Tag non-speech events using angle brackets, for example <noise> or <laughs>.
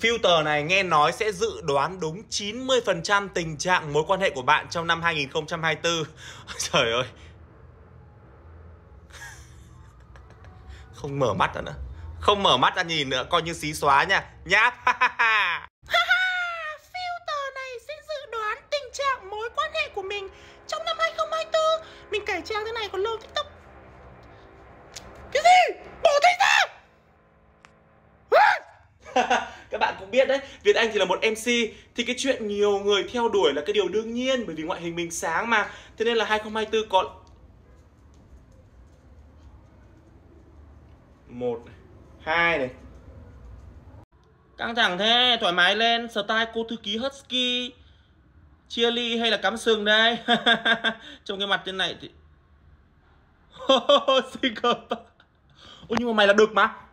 Filter này nghe nói sẽ dự đoán đúng 90% tình trạng mối quan hệ của bạn trong năm 2024. <laughs> Trời ơi. <laughs> Không mở mắt nữa. Không mở mắt ra nhìn nữa, coi như xí xóa nha. Nhá. <laughs> Filter này sẽ dự đoán tình trạng mối quan hệ của mình trong năm 2024. Mình cải trang thế này còn lâu TikTok. Cái gì? Bỏ tay ra! các bạn cũng biết đấy Việt Anh thì là một MC thì cái chuyện nhiều người theo đuổi là cái điều đương nhiên bởi vì ngoại hình mình sáng mà thế nên là 2024 có một hai này căng thẳng thế thoải mái lên style cô thư ký husky chia ly hay là cắm sừng đây <laughs> trong cái mặt trên này thì Singapore <laughs> Ôi nhưng mà mày là được mà